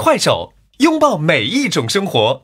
快手，拥抱每一种生活。